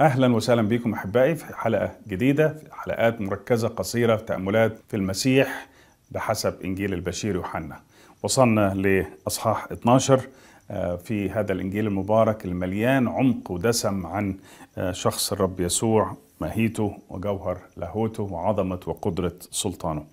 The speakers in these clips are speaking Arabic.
اهلا وسهلا بكم احبائي في حلقه جديده في حلقات مركزه قصيره تاملات في المسيح بحسب انجيل البشير يوحنا وصلنا لاصحاح 12 آه، في هذا الانجيل المبارك المليان عمق ودسم عن آه، شخص الرب يسوع ماهيته وجوهر لاهوته وعظمة وقدرة سلطانه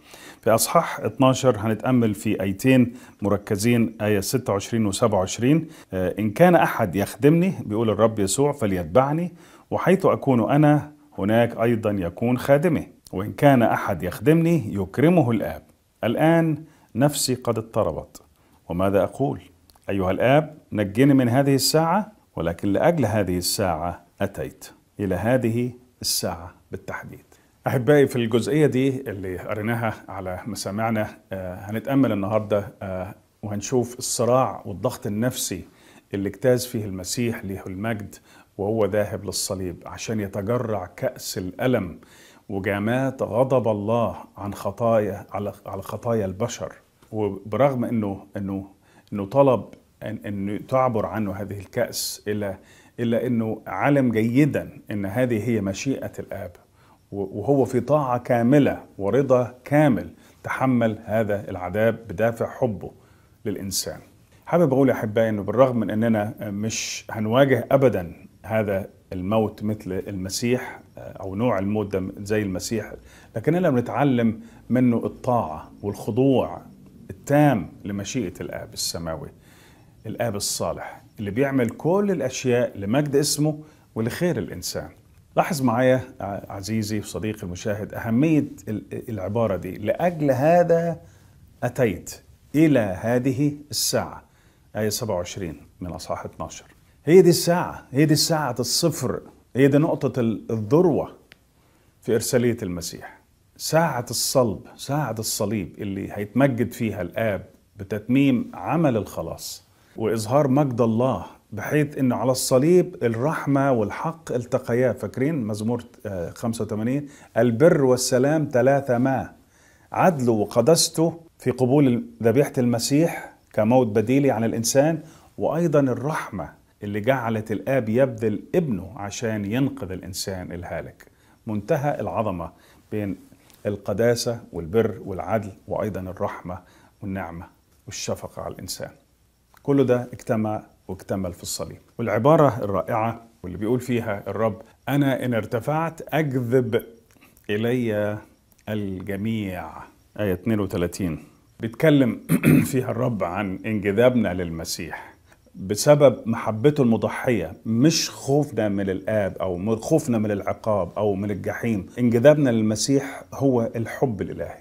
في أصحاح 12 هنتأمل في آيتين مركزين آية 26 و 27 إن كان أحد يخدمني بيقول الرب يسوع فليتبعني وحيث أكون أنا هناك أيضا يكون خادمي وإن كان أحد يخدمني يكرمه الآب الآن نفسي قد اضطربت وماذا أقول؟ أيها الآب نجني من هذه الساعة ولكن لأجل هذه الساعة أتيت إلى هذه الساعة بالتحديد أحبائي في الجزئية دي اللي قريناها على مسامعنا آه، هنتأمل النهاردة آه، وهنشوف الصراع والضغط النفسي اللي اجتاز فيه المسيح له المجد وهو ذاهب للصليب عشان يتجرع كأس الألم وجامات غضب الله عن خطايا على خطايا البشر وبرغم انه انه انه طلب ان ان تعبر عنه هذه الكأس الا الا انه علم جيدا ان هذه هي مشيئة الآب وهو في طاعة كاملة ورضا كامل تحمل هذا العذاب بدافع حبه للإنسان حابب أقول يا أحبائي أنه بالرغم من أننا مش هنواجه أبدا هذا الموت مثل المسيح آه، او نوع الموت ده زي المسيح لكننا بنتعلم منه الطاعه والخضوع التام لمشيئه الاب السماوي الاب الصالح اللي بيعمل كل الاشياء لمجد اسمه ولخير الانسان لاحظ معايا عزيزي وصديقي المشاهد اهميه العباره دي لاجل هذا اتيت الى هذه الساعه ايه 27 من اصحاح 12 هي دي الساعة هي دي الساعة الصفر هي دي نقطة الذروة في إرسالية المسيح ساعة الصلب ساعة الصليب اللي هيتمجد فيها الآب بتتميم عمل الخلاص وإظهار مجد الله بحيث أنه على الصليب الرحمة والحق التقيا فاكرين مزمور 85 آه، البر والسلام ثلاثة ما عدله وقدسته في قبول ذبيحة المسيح كموت بديلي عن الإنسان وأيضا الرحمة اللي جعلت الآب يبذل ابنه عشان ينقذ الإنسان الهالك منتهى العظمة بين القداسة والبر والعدل وأيضا الرحمة والنعمة والشفقة على الإنسان كل ده اجتمع واكتمل في الصليب والعبارة الرائعة واللي بيقول فيها الرب أنا إن ارتفعت أجذب إلي الجميع آية 32 بيتكلم فيها الرب عن انجذابنا للمسيح بسبب محبته المضحية مش خوفنا من الآب أو خوفنا من العقاب أو من الجحيم انجذابنا للمسيح هو الحب الإلهي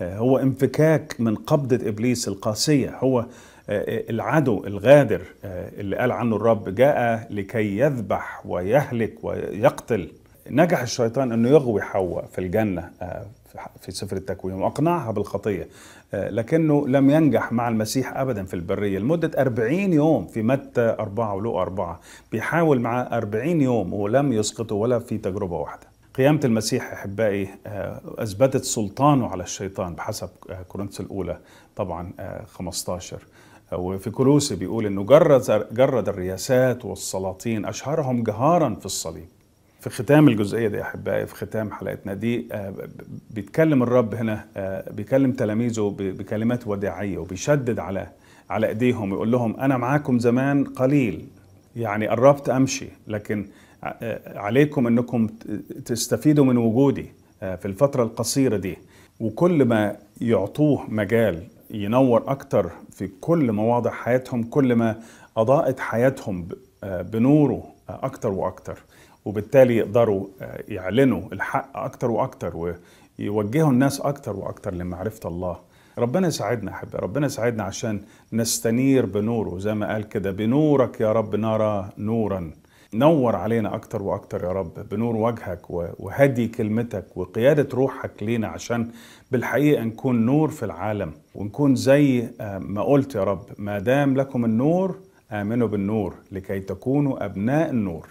آه، هو انفكاك من قبضة إبليس القاسية هو آه، آه، العدو الغادر اللي قال عنه الرب جاء لكي يذبح ويهلك ويقتل نجح الشيطان أنه يغوي حواء في الجنة في سفر التكوين وأقنعها بالخطية آه، لكنه لم ينجح مع المسيح أبدا في البرية لمدة أربعين يوم في متى أربعة ولو أربعة بيحاول مع أربعين يوم ولم يسقطه ولا في تجربة واحدة قيامة المسيح أحبائي آه، أثبتت سلطانه على الشيطان بحسب آه، كورنثس الأولى طبعا 15 وفي كولوسي بيقول انه جرد جرد الرياسات والسلاطين اشهرهم جهارا في الصليب في ختام الجزئيه دي يا احبائي في ختام حلقتنا دي آه، بيتكلم الرب هنا آه، بيكلم تلاميذه بكلمات وداعيه وبيشدد على على ايديهم يقول لهم انا معاكم زمان قليل يعني قربت امشي لكن آه، عليكم انكم تستفيدوا من وجودي في الفتره القصيره دي وكل ما يعطوه مجال ينور اكتر في كل مواضع حياتهم كل ما اضاءت حياتهم آه، بنوره اكتر واكتر وبالتالي يقدروا آه، يعلنوا الحق اكتر واكتر ويوجهوا الناس اكتر واكتر لمعرفه الله ربنا يساعدنا يا حبيبي ربنا يساعدنا عشان نستنير بنوره زي ما قال كده بنورك يا رب نرى نورا نور علينا اكتر واكتر يا رب بنور وجهك وهدي كلمتك وقياده روحك لينا عشان بالحقيقه نكون نور في العالم ونكون زي آه، ما قلت يا رب ما دام لكم النور آمنوا بالنور لكي تكونوا أبناء النور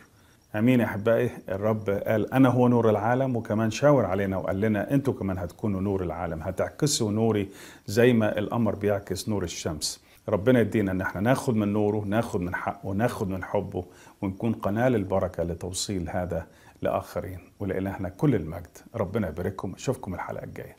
امين يا احبائي الرب قال انا هو نور العالم وكمان شاور علينا وقال لنا انتوا كمان هتكونوا نور العالم هتعكسوا نوري زي ما القمر بيعكس نور الشمس ربنا يدينا ان احنا ناخد من نوره ناخد من حقه ناخد من حبه ونكون قناه للبركه لتوصيل هذا لاخرين ولالهنا كل المجد ربنا يبارككم اشوفكم الحلقه الجايه